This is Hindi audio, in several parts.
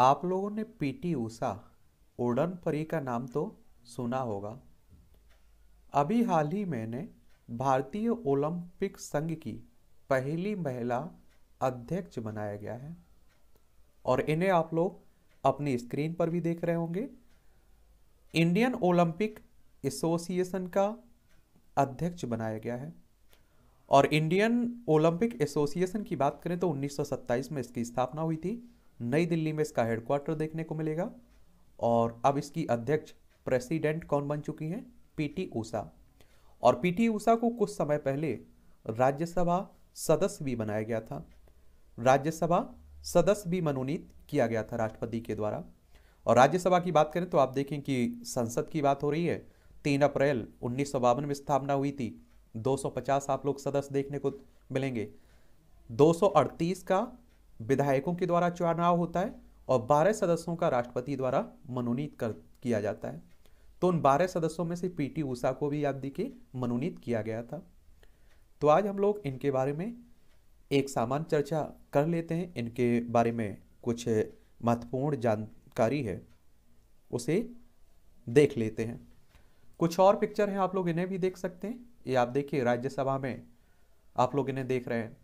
आप लोगों ने पीटी ऊषा उड़न परी का नाम तो सुना होगा अभी हाल ही मैंने भारतीय ओलंपिक संघ की पहली महिला अध्यक्ष बनाया गया है और इन्हें आप लोग अपनी स्क्रीन पर भी देख रहे होंगे इंडियन ओलंपिक एसोसिएशन का अध्यक्ष बनाया गया है और इंडियन ओलंपिक एसोसिएशन की बात करें तो 1927 में इसकी स्थापना हुई थी नई दिल्ली में इसका हेडक्वार्टर देखने को मिलेगा और अब इसकी अध्यक्ष प्रेसिडेंट कौन बन चुकी हैं पीटी ऊषा और पीटी ऊषा को कुछ समय पहले राज्यसभा सदस्य भी बनाया गया था राज्यसभा सदस्य भी मनोनीत किया गया था राष्ट्रपति के द्वारा और राज्यसभा की बात करें तो आप देखें कि संसद की बात हो रही है तीन अप्रैल उन्नीस में स्थापना हुई थी 250 आप लोग सदस्य देखने को मिलेंगे 238 का विधायकों के द्वारा चुनाव होता है और बारह सदस्यों का राष्ट्रपति द्वारा मनोनीत कर किया जाता है तो उन बारह सदस्यों में से पीटी ऊषा को भी आप देखिए मनोनीत किया गया था तो आज हम लोग इनके बारे में एक सामान्य चर्चा कर लेते हैं इनके बारे में कुछ महत्वपूर्ण जानकारी है उसे देख लेते हैं कुछ और पिक्चर हैं आप लोग इन्हें भी देख सकते हैं ये आप देखिए राज्यसभा में आप लोग इन्हें देख रहे हैं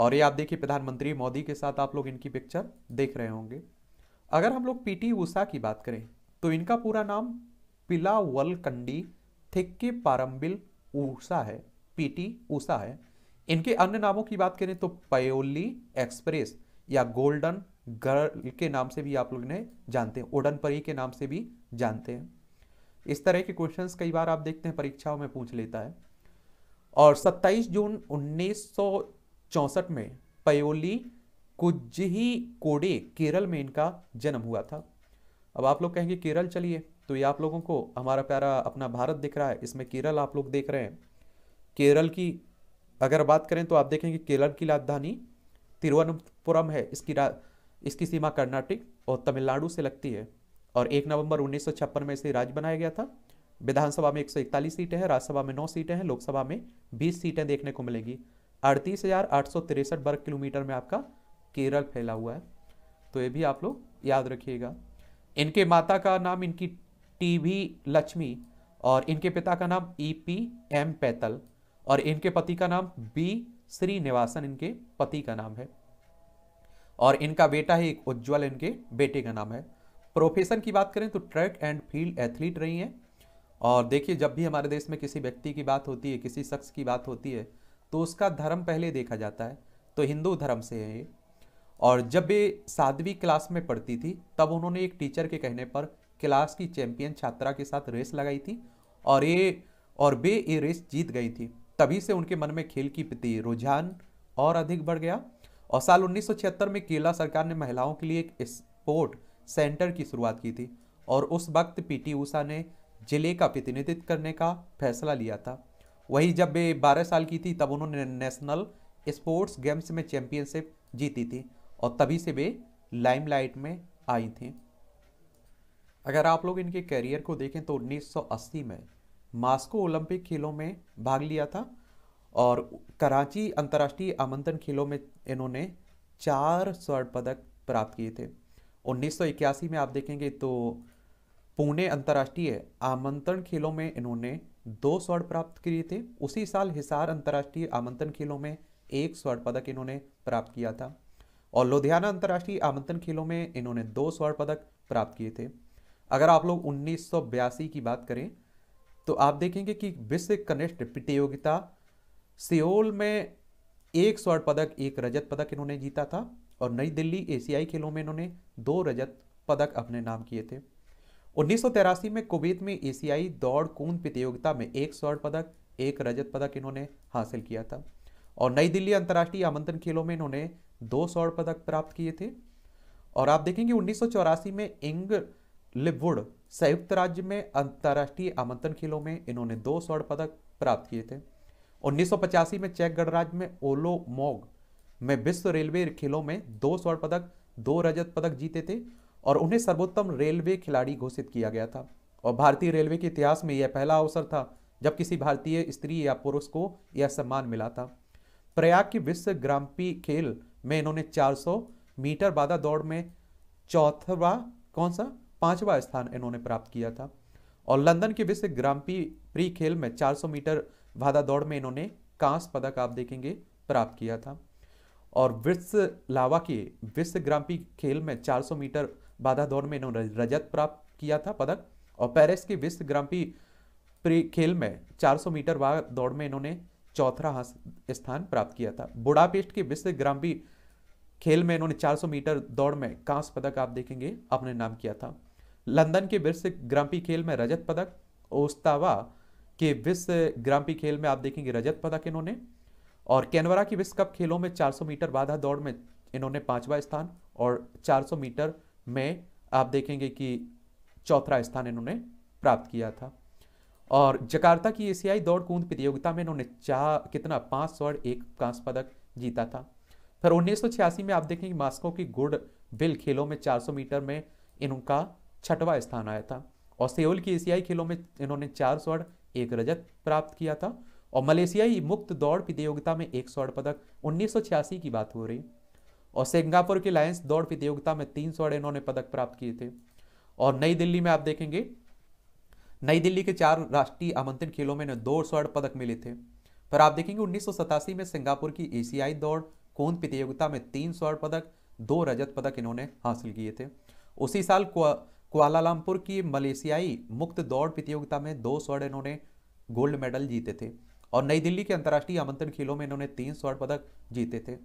और ये आप देखिए प्रधानमंत्री मोदी के साथ आप लोग इनकी पिक्चर देख रहे होंगे अगर हम लोग पीटी उषा की बात करें तो इनका पूरा नाम पिला वलकंडी थिक्के पारम्बिल ऊषा है पीटी ऊषा है इनके अन्य नामों की बात करें तो पयोली एक्सप्रेस या गोल्डन गर्ल के नाम से भी आप लोग इन्हें जानते हैं उडन परी के नाम से भी जानते हैं इस तरह के क्वेश्चंस कई बार आप देखते हैं परीक्षाओं में पूछ लेता है और 27 जून उन्नीस चौंसठ में पयोली कुजही कोडे केरल में इनका जन्म हुआ था अब आप लोग कहेंगे केरल चलिए तो ये आप लोगों को हमारा प्यारा अपना भारत दिख रहा है इसमें केरल आप लोग देख रहे हैं केरल की अगर बात करें तो आप देखेंगे केरल की राजधानी तिरुवनंतपुरम है इसकी रा इसकी सीमा कर्नाटक और तमिलनाडु से लगती है और एक नवंबर उन्नीस में इसे राज्य बनाया गया था विधानसभा में एक सीटें हैं राज्यसभा में नौ सीटें हैं लोकसभा में बीस सीटें देखने को मिलेगी अड़तीस हज़ार आठ सौ तिरसठ वर्ग किलोमीटर में आपका केरल फैला हुआ है तो ये भी आप लोग याद रखिएगा इनके माता का नाम इनकी टी लक्ष्मी और इनके पिता का नाम ई पी एम पैतल और इनके पति का नाम बी श्रीनिवासन इनके पति का नाम है और इनका बेटा है एक उज्ज्वल इनके बेटे का नाम है प्रोफेशन की बात करें तो ट्रैक एंड फील्ड एथलीट रही हैं और देखिए जब भी हमारे देश में किसी व्यक्ति की बात होती है किसी शख्स की बात होती है तो उसका धर्म पहले देखा जाता है तो हिंदू धर्म से है ये और जब ये सातवीं क्लास में पढ़ती थी तब उन्होंने एक टीचर के कहने पर क्लास की चैंपियन छात्रा के साथ रेस लगाई थी और ये और वे ये रेस जीत गई थी तभी से उनके मन में खेल की प्रति रुझान और अधिक बढ़ गया और साल उन्नीस में केरला सरकार ने महिलाओं के लिए एक स्पोर्ट सेंटर की शुरुआत की थी और उस वक्त पी ऊषा ने जिले का प्रतिनिधित्व करने का फैसला लिया था वही जब वे बारह साल की थी तब उन्होंने नेशनल स्पोर्ट्स गेम्स में चैंपियनशिप जीती थी और तभी से वे लाइमलाइट में आई थी अगर आप लोग इनके करियर को देखें तो 1980 में मास्को ओलंपिक खेलों में भाग लिया था और कराची अंतर्राष्ट्रीय आमंत्रण खेलों में इन्होंने चार स्वर्ण पदक प्राप्त किए थे 1981 में आप देखेंगे तो पुणे अंतर्राष्ट्रीय आमंत्रण खेलों में इन्होंने दो स्वर्ण प्राप्त किए थे उसी साल हिसार अंतर्राष्ट्रीय आमंत्रण खेलों में एक स्वर्ण पदक इन्होंने प्राप्त किया था और लुधियाना अंतर्राष्ट्रीय आमंत्रण खेलों में इन्होंने दो स्वर्ण पदक प्राप्त किए थे अगर आप लोग उन्नीस की बात करें तो आप देखेंगे कि विश्व कनिष्ठ प्रतियोगिता सियोल में एक स्वर्ण पदक एक रजत पदक इन्होंने जीता था और नई दिल्ली एशियाई खेलों में इन्होंने दो रजत पदक अपने नाम किए थे उन्नीस में कुवैत में एशियाई दौड़ कूद प्रतियोगिता में एक स्वर्ण पदक एक रजत पदक इन्होंने हासिल किया था और नई दिल्ली अंतर्राष्ट्रीय आमंत्रण खेलों में इन्होंने दो स्वर्ण पदक प्राप्त किए थे और आप देखेंगे उन्नीस में इंग लिवुड संयुक्त राज्य में अंतर्राष्ट्रीय आमंत्रण खेलों में इन्होंने दो स्वर्ण पदक प्राप्त किए थे उन्नीस में चेक गणराज्य में ओलो मोग में विश्व रेलवे खेलों में दो स्वर्ण पदक दो रजत पदक जीते थे और उन्हें सर्वोत्तम रेलवे खिलाड़ी घोषित किया गया था और भारतीय रेलवे के इतिहास में यह पहला अवसर था जब किसी भारतीय स्त्री या पुरुष को यह सम्मान मिला था प्रयाग की विश्व ग्राम्पी खेल में इन्होंने 400 मीटर बाधा दौड़ में चौथवा कौन सा पांचवा स्थान इन्होंने प्राप्त किया था और लंदन के विश्व ग्राम्पी प्री खेल में 400 मीटर बाधा दौड़ में इन्होंने कांस पदक आप देखेंगे प्राप्त किया था और विश्व लावा के विश्व ग्राम्पी खेल में 400 मीटर बाधा दौड़ में इन्होंने रजत प्राप्त किया था पदक और पेरिस के विश्व ग्राम्पी खेल में 400 मीटर बाघ दौड़ में इन्होंने चौथा स्थान प्राप्त किया था बुडापेस्ट के विश्व ग्राम्पी खेल में इन्होंने 400 मीटर दौड़ में कांस्य पदक आप देखेंगे अपने नाम किया था लंदन के विश्व ग्राम्पी खेल में रजत पदक ओस्तावा के विश्व ग्राम्पी खेल में आप देखेंगे रजत पदक इन्होंने और कैनवरा की विश्व कप खेलों में 400 मीटर बाधा दौड़ में इन्होंने पांचवा स्थान और 400 मीटर में आप देखेंगे कि चौथा स्थान इन्होंने प्राप्त किया था और जकार्ता की एशियाई दौड़ कूद प्रतियोगिता में इन्होंने चार कितना पांच स्वर्ण एक कांस पदक जीता था फिर उन्नीस में आप देखेंगे मास्को की गुड विल खेलों में चार मीटर में इनका छठवा स्थान आया था और सेउल की एशियाई खेलों में इन्होंने चार स्वर्ण एक रजत प्राप्त किया था और मलेशियाई मुक्त दौड़ प्रतियोगिता में एक स्वर्ण पदक उन्नीस की बात हो रही और सिंगापुर की लायंस दौड़ प्रतियोगिता में तीन स्वर्ण इन्होंने पदक प्राप्त किए थे और नई दिल्ली में आप देखेंगे नई दिल्ली के चार राष्ट्रीय आमंत्रित खेलों में दो स्वर्ण पदक मिले थे पर आप देखेंगे उन्नीस में सिंगापुर की एशियाई दौड़ कोंद प्रतियोगिता में तीन स्वर्ण पदक दो रजत पदक इन्होंने हासिल किए थे उसी साल कुआलालमपुर की मलेशियाई मुक्त दौड़ प्रतियोगिता में दो स्वर्ण इन्होंने गोल्ड मेडल जीते थे और नई दिल्ली के अंतर्राष्ट्रीय आमंत्रण खेलों में इन्होंने तीन स्वर्ण पदक जीते थे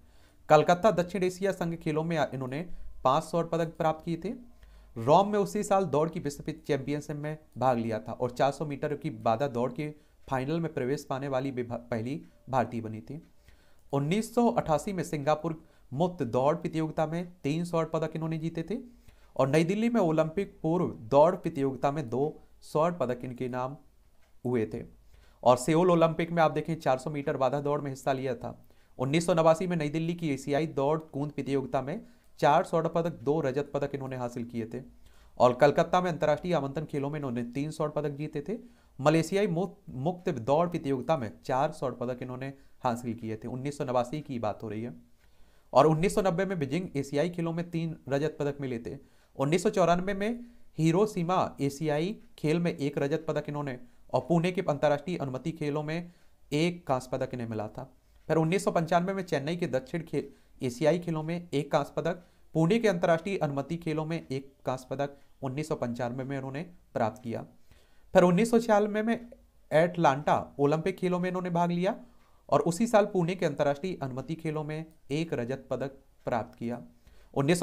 कलकत्ता दक्षिण एशिया संघ खेलों में इन्होंने पांच स्वर्ण पदक प्राप्त किए थे रोम में उसी साल दौड़ की विश्व चैंपियनशिप में भाग लिया था और 400 मीटर की बाधा दौड़ के फाइनल में प्रवेश पाने वाली पहली भारतीय बनी थी 1988 में सिंगापुर मुफ्त दौड़ प्रतियोगिता में तीन स्वर्ण पदक इन्होंने जीते थे और नई दिल्ली में ओलंपिक पूर्व दौड़ प्रतियोगिता में दो स्वर्ण पदक इनके नाम हुए थे और सेओल ओलंपिक में आप देखें 400 मीटर बाधा दौड़ में हिस्सा लिया था उन्नीस में नई दिल्ली की एशियाई दौड़ कूद प्रतियोगिता में चार स्वर्ण पदक दो रजत पदक इन्होंने हासिल किए थे और कलकत्ता में अंतर्राष्ट्रीय आमंत्रण खेलों में इन्होंने तीन स्वर्ण पदक जीते थे मलेशियाई मुक्त दौड़ प्रतियोगिता में चार स्वर्ण पदक इन्होंने हासिल किए थे उन्नीस की बात हो रही है और उन्नीस में बीजिंग एशियाई खेलों में तीन रजत पदक मिले थे उन्नीस में हीरो सीमा एशियाई खेल में एक रजत पदक इन्होंने और पुणे के अंतर्राष्ट्रीय अनुमति खेलों में एक कांस्य पदक इन्हें मिला था फिर उन्नीस में चेन्नई के दक्षिण खेल एशियाई खेलों में एक कांस्य पदक पुणे के अंतर्राष्ट्रीय अनुमति खेलों में एक कांस्य पदक उन्नीस में उन्होंने प्राप्त किया फिर उन्नीस में एटलांटा ओलंपिक खेलों में इन्होंने भाग लिया और उसी साल पुणे के अंतर्राष्ट्रीय अनुमति खेलों में एक रजत पदक प्राप्त किया उन्नीस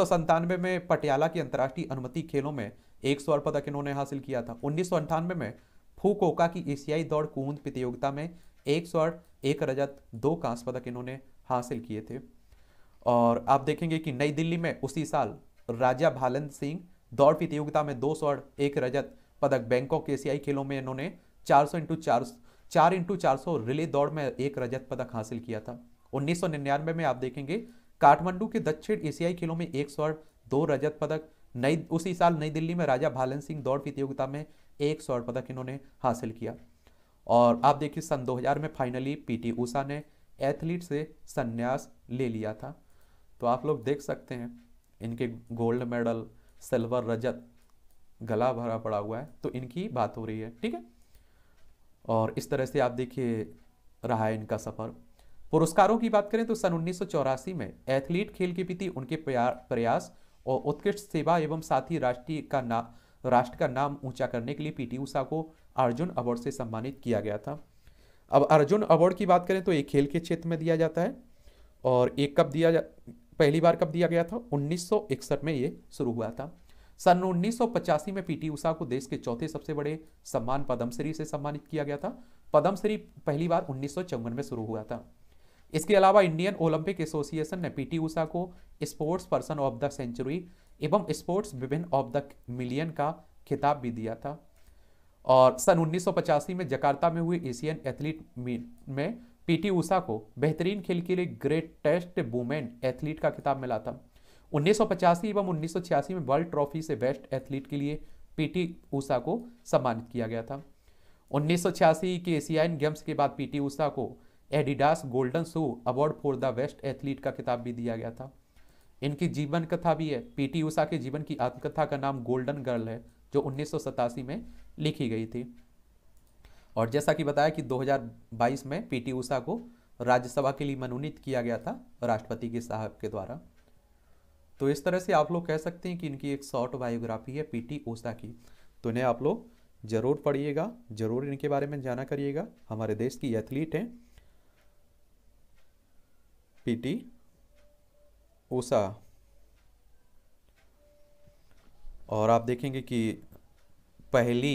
में पटियाला के अंतर्राष्ट्रीय अनुमति खेलों में एक स्वर्ण पदक इन्होंने हासिल किया था उन्नीस में फूकोका की एशियाई दौड़ कूद प्रतियोगिता में एक स्वर्ण एक रजत दो कांस पदक इन्होंने हासिल किए थे और आप देखेंगे कि नई दिल्ली में उसी साल राजा भालन सिंह दौड़ प्रतियोगिता में दो स्वर्ण एक रजत पदक बैंकॉक एशियाई खेलों में इन्होंने चार सौ इंटू चार चार इंटू चार सौ रिले दौड़ में एक रजत पदक हासिल किया था उन्नीस में आप देखेंगे काठमांडू के दक्षिण एशियाई खेलों में एक स्वर्ण दो रजत पदक नई उसी साल नई दिल्ली में राजा भालन सिंह दौड़ प्रतियोगिता में एक स्वर्ण पदक इन्होंने हासिल किया और आप देखिए सन 2000 में फाइनली पीटी ऊषा ने एथलीट से संन्यास ले लिया था तो आप लोग देख सकते हैं इनके गोल्ड मेडल सिल्वर रजत गला भरा पड़ा हुआ है तो इनकी बात हो रही है ठीक है और इस तरह से आप देखिए रहा है इनका सफ़र पुरस्कारों की बात करें तो सन उन्नीस में एथलीट खेल के प्रति उनके प्रयास और उत्कृष्ट सेवा एवं साथ ही राष्ट्रीय का ना राष्ट्र का नाम ऊंचा करने के लिए पीटी ऊषा को अर्जुन अवार्ड से सम्मानित किया गया था अब अर्जुन अवार्ड की बात करें तो ये खेल के क्षेत्र में दिया जाता है और एक कब दिया जा पहली बार कब दिया गया था उन्नीस में ये शुरू हुआ था सन उन्नीस में पीटी ऊषा को देश के चौथे सबसे बड़े सम्मान पद्मश्री से सम्मानित किया गया था पद्मश्री पहली बार उन्नीस में शुरू हुआ था इसके अलावा इंडियन ओलंपिक एसोसिएशन ने P T Usha sports person of the century एवं स्पोर्ट्स विभिन्न ऑफ द मिलियन का खिताब भी दिया था और सन उन्नीस में जकार्ता में हुई एशियन एथलीट में पीटी ऊषा को बेहतरीन खेल के लिए ग्रेट टेस्ट वुमेन एथलीट का खिताब मिला था उन्नीस एवं उन्नीस में वर्ल्ड ट्रॉफी से बेस्ट एथलीट के लिए पीटी ऊषा को सम्मानित किया गया था छियासी के एशियाई गेम्स के बाद P T Usha Adidas golden shoe award for the best athlete का किताब भी दिया गया था इनकी जीवन कथा भी है पीटी उषा के जीवन की आत्मकथा का नाम गोल्डन गर्ल है जो उन्नीस में लिखी गई थी और जैसा कि बताया कि 2022 में पीटी उषा को राज्यसभा के लिए मनोनीत किया गया था राष्ट्रपति के साहब के द्वारा तो इस तरह से आप लोग कह सकते हैं कि इनकी एक शॉर्ट बायोग्राफी है पीटी ऊषा की तो इन्हें आप लोग ज़रूर पढ़िएगा ज़रूर इनके बारे में जाना करिएगा हमारे देश की एथलीट हैं पीटी ऊषा और आप देखेंगे कि पहली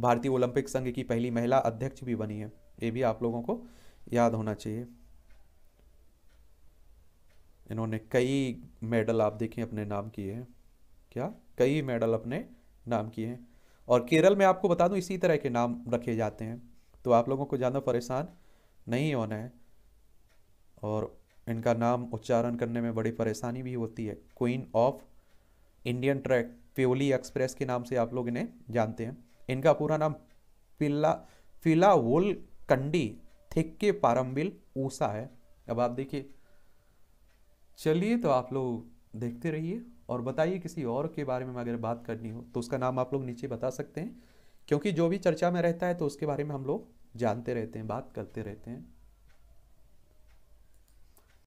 भारतीय ओलंपिक संघ की पहली महिला अध्यक्ष भी बनी है ये भी आप लोगों को याद होना चाहिए इन्होंने कई मेडल आप देखें अपने नाम किए हैं क्या कई मेडल अपने नाम किए हैं और केरल में आपको बता दूं इसी तरह के नाम रखे जाते हैं तो आप लोगों को ज़्यादा परेशान नहीं होना है और इनका नाम उच्चारण करने में बड़ी परेशानी भी होती है queen of Indian track Payyoli express के नाम से आप लोग इन्हें जानते हैं इनका पूरा नाम पिल्ला फिला वोल कंडी थिक्के पारम्बिल ऊषा है अब आप देखिए चलिए तो आप लोग देखते रहिए और बताइए किसी और के बारे में अगर बात करनी हो तो उसका नाम आप लोग नीचे बता सकते हैं क्योंकि जो भी चर्चा में रहता है तो उसके बारे में हम लोग जानते रहते हैं बात करते रहते हैं